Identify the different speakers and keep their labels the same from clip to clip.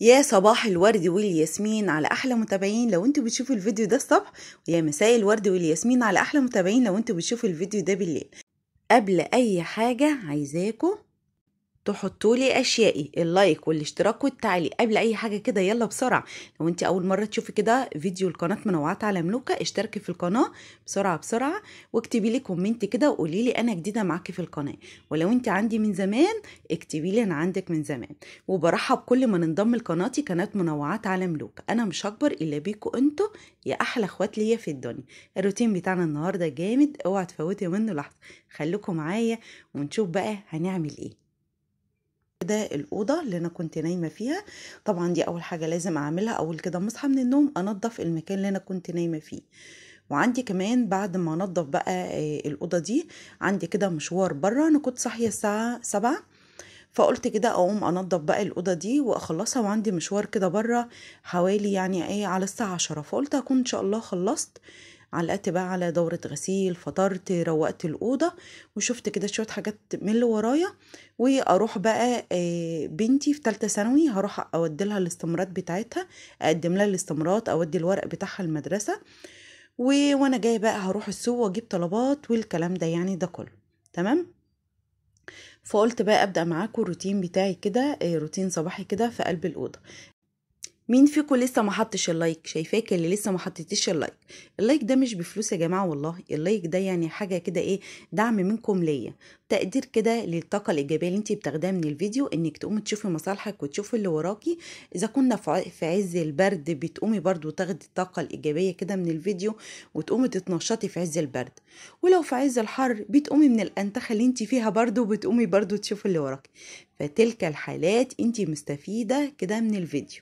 Speaker 1: يا صباح الورد والياسمين على احلى متابعين لو انتوا بتشوفوا الفيديو ده الصبح ويا مساء الورد والياسمين على احلى متابعين لو انتوا بتشوفوا الفيديو ده بالليل قبل اي حاجه عايزاكم تحطوا لي اشيائي اللايك والاشتراك والتعليق قبل اي حاجه كده يلا بسرعه لو انت اول مره تشوفي كده فيديو القناه منوعات على ملوكه اشتركي في القناه بسرعه بسرعه واكتبي لي كومنت كده وقولي لي انا جديده معاكي في القناه ولو انت عندي من زمان اكتبي لي انا عندك من زمان وبرحب كل من انضم لقناتي قناه منوعات على ملوكه انا مش هكبر الا بيكوا انتوا يا احلى اخوات ليا في الدنيا الروتين بتاعنا النهارده جامد اوعى تفوتي منه لحظه خليكم معايا ونشوف بقى هنعمل ايه ده الأوضة اللي أنا كنت نايمة فيها طبعا دي أول حاجة لازم أعملها أول كده مصحى من النوم أنظف المكان اللي أنا كنت نايمة فيه وعندي كمان بعد ما انضف بقى آه، الأوضة دي عندي كده مشوار بره أنا كنت صاحية الساعة سبعة فقلت كده اقوم انضف بقى الاوضه دي واخلصها وعندي مشوار كده بره حوالي يعني ايه على الساعه عشرة فقلت اكون ان شاء الله خلصت علقت بقى على دورة غسيل فطرت روقت الأوضة وشفت كده شوية حاجات من اللي ورايا وأروح بقى آه، بنتي في تالتة ثانوي هروح أودي لها الاستمارات بتاعتها أقدم لها الاستمارات أودي الورق بتاعها المدرسة وأنا جاية بقى هروح السوق وأجيب طلبات والكلام ده يعني ده كله تمام فقلت بقى ابدا معاكم الروتين بتاعي كده آه، روتين صباحي كده في قلب الاوضه مين فيكم لسه ما حطش اللايك شايفاك اللي لسه ما حطيتيش اللايك اللايك ده مش بفلوس يا جماعه والله اللايك ده يعني حاجه كده ايه دعم منكم ليا تقدير كده للطاقه الايجابيه اللي انت بتاخداها من الفيديو انك تقومي تشوفي مصالحك وتشوفي اللي وراكي اذا كنا في عز البرد بتقومي برضو تاخدي الطاقه الايجابيه كده من الفيديو وتقومي تتنشطي في عز البرد ولو في عز الحر بتقومي من الانتخه اللي انت فيها برضو بتقومي برضو تشوفي اللي وراكي فتلك الحالات انت مستفيده كده من الفيديو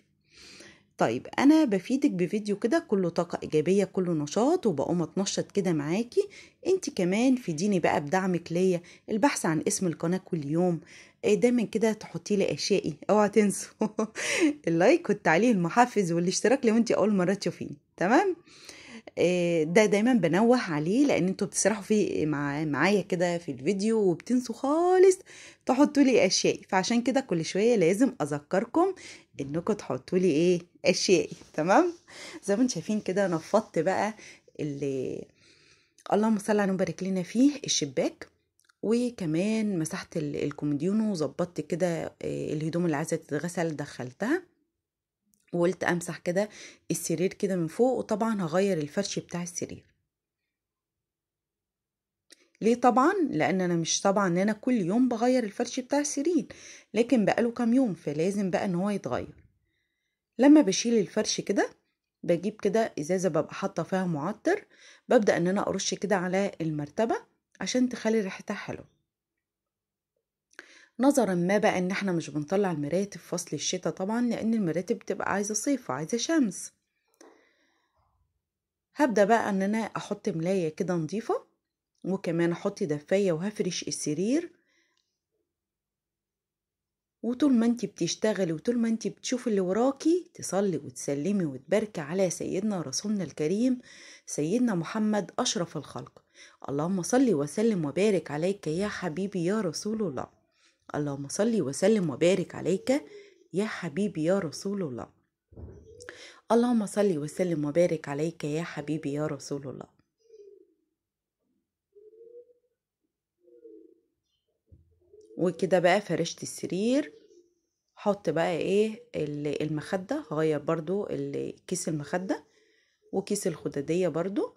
Speaker 1: طيب انا بفيدك بفيديو كده كله طاقة ايجابية كله نشاط وبقوم اتنشط كده معاكي انت كمان فيديني بقى بدعمك ليا البحث عن اسم القناة كل يوم آه، دايما كده تحطي لي اشيائي اوعى تنسوا اللايك والتعليق المحفز والاشتراك لو انت اول مرة تشوفيني تمام آه، ده دايما بنوه عليه لان انتوا بتسرحوا فيه معايا كده في الفيديو وبتنسوا خالص تحطوا لي اشياء فعشان كده كل شويه لازم اذكركم انكم تحطوا لي ايه اشياء تمام زي ما انتم شايفين كده نفضت بقى اللي اللهم صل على وبارك لنا فيه الشباك وكمان مسحت الكوموديونو وظبطت كده آه، الهدوم اللي عايزه تتغسل دخلتها وقلت امسح كده السرير كده من فوق وطبعا هغير الفرش بتاع السرير ليه طبعا لان انا مش طبعا ان انا كل يوم بغير الفرش بتاع السرير لكن بقاله كام يوم فلازم بقى ان هو يتغير لما بشيل الفرش كده بجيب كده ازازه ببقى حاطه فيها معطر ببدا ان انا ارش كده على المرتبه عشان تخلي ريحتها حلوه نظرا ما بقى ان احنا مش بنطلع المراتب فصل الشتاء طبعا لان المراتب بتبقى عايزه صيف وعايزه شمس هبدا بقى ان انا احط ملايه كده نظيفه وكمان احط دفايه وهفرش السرير وطول ما انت بتشتغلي وطول ما انت بتشوفي اللي وراكي تصلي وتسلمي وتباركي على سيدنا رسولنا الكريم سيدنا محمد اشرف الخلق اللهم صلي وسلم وبارك عليك يا حبيبي يا رسول الله اللهم صلي وسلم وبارك عليك يا حبيبي يا رسول الله اللهم صلي وسلم وبارك عليك يا حبيبي يا رسول الله وكده بقى فرشت السرير حط بقى ايه المخدة هغير برضو كيس المخدة وكيس الخدادية برضو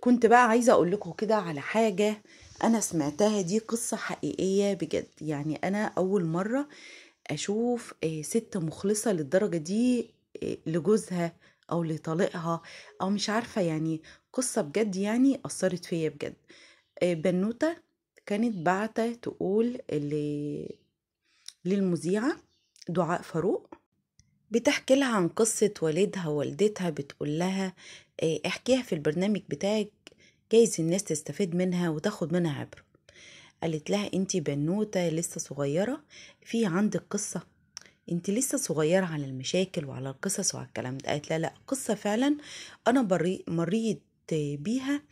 Speaker 1: كنت بقى عايزة أقول لكم كده على حاجة أنا سمعتها دي قصة حقيقية بجد يعني أنا أول مرة أشوف آه، ست مخلصة للدرجة دي آه، لجوزها أو لطليقها أو مش عارفة يعني قصة بجد يعني أثرت فيا بجد آه، بنوتة كانت بعتة تقول للمذيعة دعاء فاروق بتحكي لها عن قصة والدها ووالدتها بتقول لها آه، احكيها في البرنامج بتاعك جايز الناس تستفيد منها وتاخد منها عبرة قالت لها انت بنوتة لسه صغيرة في عندك قصة انت لسه صغيرة على المشاكل وعلى القصص وعلى الكلام ده قالت لها لا قصة فعلا انا بري مريت بيها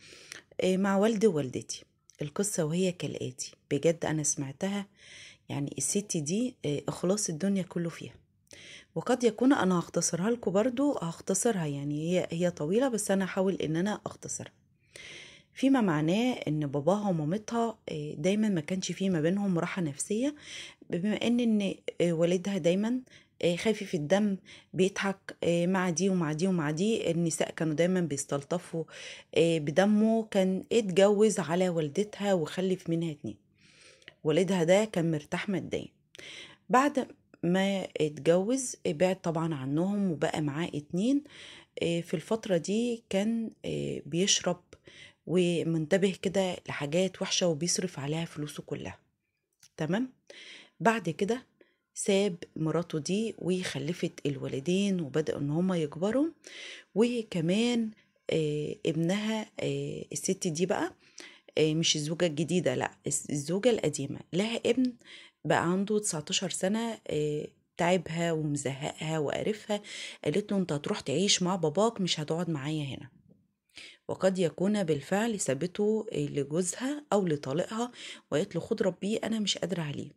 Speaker 1: آه، مع والدي ووالدتي القصة وهي كالآتي بجد أنا سمعتها يعني الست دي إخلاص آه، الدنيا كله فيها وقد يكون انا هختصرها لكم برضو هختصرها يعني هي هي طويله بس انا هحاول ان انا اختصرها فيما معناه ان باباها ومامتها آه، دايما ما كانش في ما بينهم راحه نفسيه بما ان ان آه، والدها دايما آه، خفيف الدم بيضحك مع دي ومع دي ومع دي النساء كانوا دايما بيستلطفوا بدمه كان اتجوز على والدتها وخلف منها اتنين والدها ده كان مرتاح ماديا بعد ما اتجوز بعد طبعا عنهم وبقى معاه اتنين آه، في الفترة دي كان آه، بيشرب ومنتبه كده لحاجات وحشة وبيصرف عليها فلوسه كلها تمام بعد كده ساب مراته دي وخلفت الوالدين وبدأوا ان هما يكبروا وكمان آه، ابنها الست دي بقى مش الزوجة الجديدة لا الزوجة القديمة لها ابن بقى عنده 19 سنة آه، تعبها ومزهقها وقرفها قالت له انت هتروح تعيش مع باباك مش هتقعد معايا هنا وقد يكون بالفعل سابته لجوزها او لطالقها وقالت له خد ربيه انا مش قادره عليه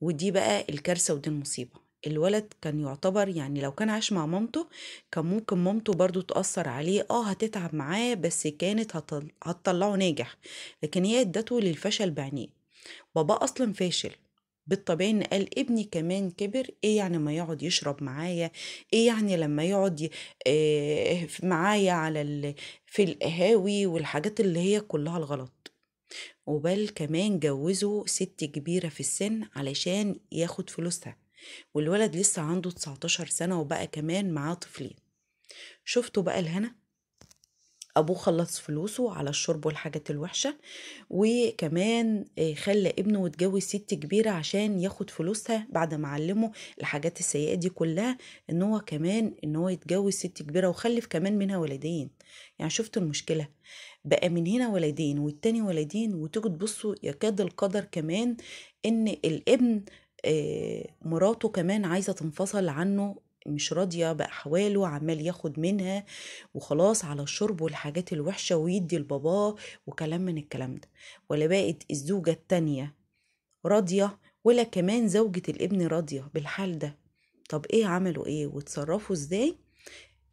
Speaker 1: ودي بقى الكارثه ودي المصيبه الولد كان يعتبر يعني لو كان عاش مع مامته كان ممكن مامته برضو تأثر عليه اه هتتعب معاه بس كانت هتطلعه ناجح لكن هي ادته للفشل بعينيه بابا أصلا فاشل بالطبيعي ان قال ابني كمان كبر ايه يعني ما يقعد يشرب معايا ايه يعني لما يقعد آه، معايا على ال... في القهاوي والحاجات اللي هي كلها الغلط وبل كمان جوزه ست كبيره في السن علشان ياخد فلوسها والولد لسه عنده 19 سنه وبقى كمان معاه طفلين شفتوا بقى الهنا ابوه خلص فلوسه على الشرب والحاجات الوحشه وكمان آه، خلى ابنه يتجوز ست كبيره عشان ياخد فلوسها بعد ما علمه الحاجات السيئه دي كلها ان هو كمان ان هو يتجوز ست كبيره وخلف كمان منها ولدين يعني شفتوا المشكله بقى من هنا ولدين والتاني ولدين وتيجوا تبصوا يكاد القدر كمان ان الابن آه، مراته كمان عايزه تنفصل عنه مش راضية بأحواله عمال ياخد منها وخلاص على الشرب والحاجات الوحشة ويدي لباباه وكلام من الكلام ده ولا بقت الزوجة التانية راضية ولا كمان زوجة الابن راضية بالحال ده طب ايه عملوا ايه وتصرفوا ازاي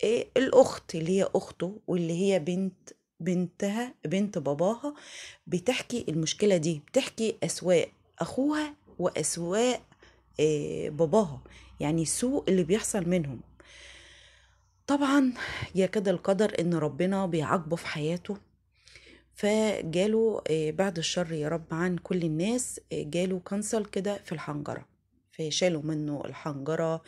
Speaker 1: إيه الاخت اللي هي اخته واللي هي بنت بنتها بنت باباها بتحكي المشكله دي بتحكي اسواق اخوها واسواق آه، باباها يعني السوء اللي بيحصل منهم طبعا يا كده القدر ان ربنا بيعاقبه في حياته فجاله آه، بعد الشر يا رب عن كل الناس آه، جاله كنسل كده في الحنجرة فشالوا منه الحنجرة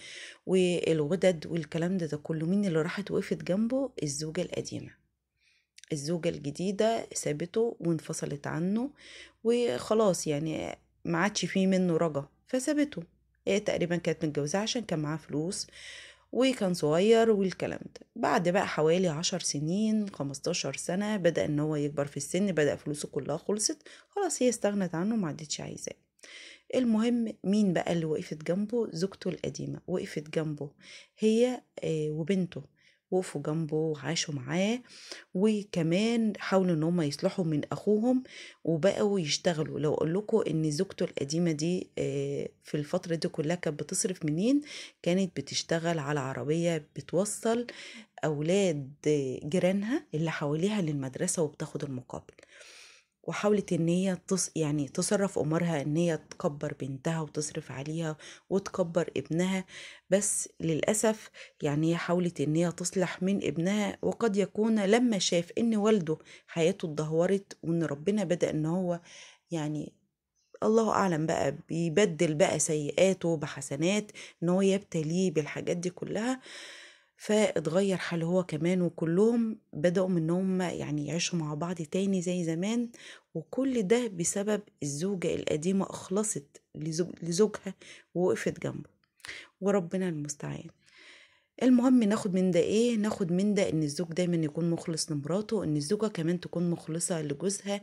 Speaker 1: والغدد والكلام ده, ده كله مين اللي راحت وقفت جنبه الزوجة القديمة الزوجة الجديدة سابته وانفصلت عنه وخلاص يعني ما عادش فيه منه رجا فسابته إيه، تقريبا كانت متجوزة عشان كان معاه فلوس وكان صغير والكلام ده بعد بقى حوالي عشر سنين خمستاشر سنة بدأ ان هو يكبر في السن بدأ فلوسه كلها خلصت خلاص هي استغنت عنه ما عدتش عايزاه المهم مين بقى اللي وقفت جنبه زوجته القديمة وقفت جنبه هي آه، وبنته وقفوا جنبه وعاشوا معاه وكمان حاولوا ان هم يصلحوا من اخوهم وبقوا يشتغلوا لو اقول لكم ان زوجته القديمه دي آه، في الفتره دي كلها كانت بتصرف منين كانت بتشتغل على عربيه بتوصل اولاد جيرانها اللي حواليها للمدرسه وبتاخد المقابل وحاولت ان هي تص... يعني تصرف امورها ان هي تكبر بنتها وتصرف عليها وتكبر ابنها بس للاسف يعني هي حاولت ان هي تصلح من ابنها وقد يكون لما شاف ان والده حياته اتدهورت وان ربنا بدا ان هو يعني الله اعلم بقى بيبدل بقى سيئاته بحسنات ان هو يبتليه بالحاجات دي كلها آه فاتغير حاله هو كمان وكلهم بدأوا من هم يعني يعيشوا مع بعض تاني زي زمان وكل ده بسبب الزوجة القديمة أخلصت لزوجها ووقفت جنبه وربنا المستعان المهم ناخد من ده ايه ناخد من ده ان الزوج دايما يكون مخلص لمراته ان الزوجه كمان تكون مخلصه لجوزها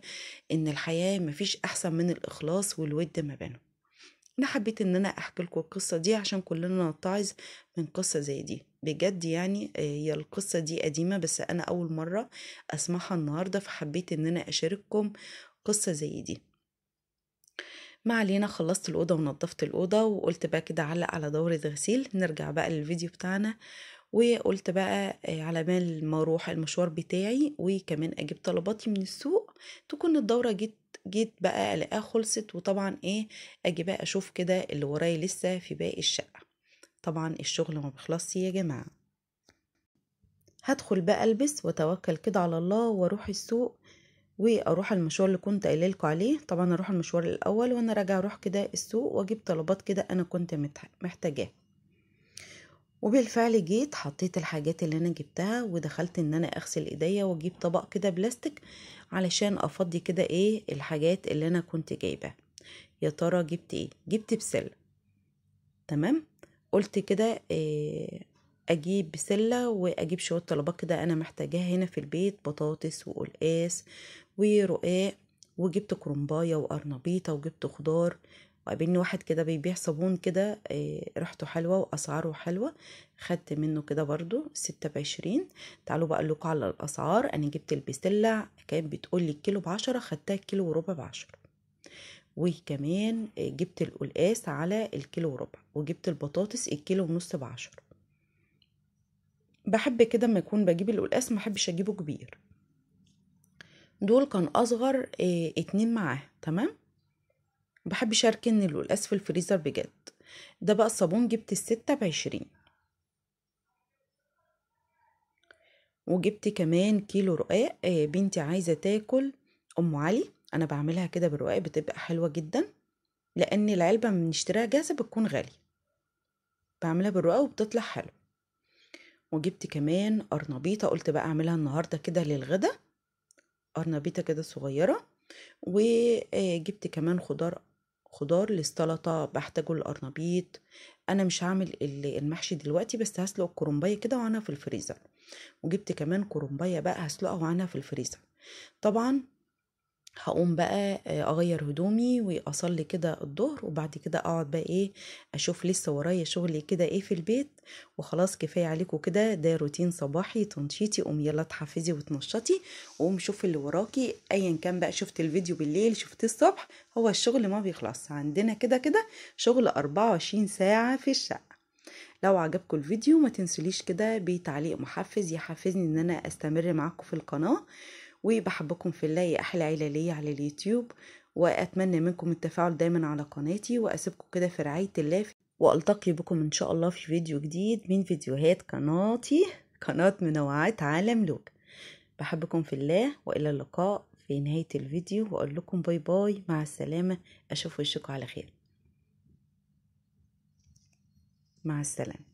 Speaker 1: ان الحياه مفيش احسن من الاخلاص والود ما بينهم انا حبيت ان انا احكي لكم القصه دي عشان كلنا نتعظ من قصه زي دي بجد يعني آه، هي القصه دي قديمه بس انا اول مره اسمعها النهارده فحبيت ان انا اشارككم قصه زي دي ما علينا خلصت الأوضة ونظفت الأوضة وقلت بقى كده علق على دورة غسيل نرجع بقى للفيديو بتاعنا وقلت بقى آه، على بال ما اروح المشوار بتاعي وكمان اجيب طلباتي من السوق تكون الدوره جيت جيت بقى الاقيها خلصت وطبعا ايه اجي بقى اشوف كده اللي ورايا لسه في باقي الشقه طبعا الشغل ما بيخلصش يا جماعه هدخل بقى البس واتوكل كده على الله واروح السوق واروح المشوار اللي كنت قايله لكم عليه طبعا اروح المشوار الاول وانا راجعه اروح كده السوق واجيب طلبات كده انا كنت محتاجاها وبالفعل جيت حطيت الحاجات اللي انا جبتها ودخلت ان انا اغسل ايديا واجيب طبق كده بلاستيك علشان افضي كده ايه الحاجات اللي انا كنت جايبة يا ترى جبت ايه جبت بسله تمام قلت كده إيه اجيب بسله واجيب شويه طلبات كده انا محتاجاها هنا في البيت بطاطس وقلقاس ورقاق وجبت كرنبايه وقرنبيطه وجبت خضار وقابلني واحد كده بيبيع صابون كده آه، ريحته حلوة وأسعاره حلوة خدت منه كده برضو ستة بعشرين تعالوا بقى لكم على الأسعار أنا جبت البستلة كانت بتقولي الكيلو بعشرة خدتها الكيلو وربع بعشرة وكمان آه، جبت القلقاس على الكيلو وربع وجبت البطاطس الكيلو ونص بعشرة بحب كده ما يكون بجيب القلقاس ما بحبش اجيبه كبير دول كان اصغر آه، اتنين معاه تمام شارك ان القلقاس في الفريزر بجد ده بقى الصابون جبت الستة بعشرين وجبت كمان كيلو رقاق آه، بنتي عايزة تاكل أم علي أنا بعملها كده بالرقاق بتبقى حلوة جدا لأن العلبة بنشتريها جاهزة بتكون غالية بعملها بالرقاق وبتطلع حلوة وجبت كمان قرنبيطة قلت بقى أعملها النهاردة كده للغدا قرنبيطة كده صغيرة وجبت كمان خضار خضار للسلطة بحتاجه القرنبيط أنا مش هعمل المحشي دلوقتي بس هسلق الكرنباية كده وعنها في الفريزر وجبت كمان كرنباية بقى هسلقها وعنها في الفريزر طبعا هقوم بقى آه، اغير هدومي واصلي كده الظهر وبعد كده اقعد بقى ايه اشوف لسه ورايا شغل كده ايه في البيت وخلاص كفايه عليكم كده ده روتين صباحي تنشيطي قوم يلا اتحفزي وتنشطي وقوم شوفي اللي وراكي ايا كان بقى شفت الفيديو بالليل شفت الصبح هو الشغل ما بيخلص عندنا كده كده شغل 24 ساعه في الشقه لو عجبكم الفيديو ما تنسوليش كده بتعليق محفز يحفزني ان انا استمر معاكم في القناه وبحبكم في الله يا أحلى عيلة ليا على اليوتيوب وأتمنى منكم التفاعل دايما على قناتي وأسيبكم كده في رعاية الله وألتقي بكم إن شاء الله في فيديو جديد من فيديوهات قناتي قناة منوعات عالم لوك بحبكم في الله وإلى اللقاء في نهاية الفيديو وأقول لكم باي باي مع السلامة أشوف وشكم على خير مع السلامة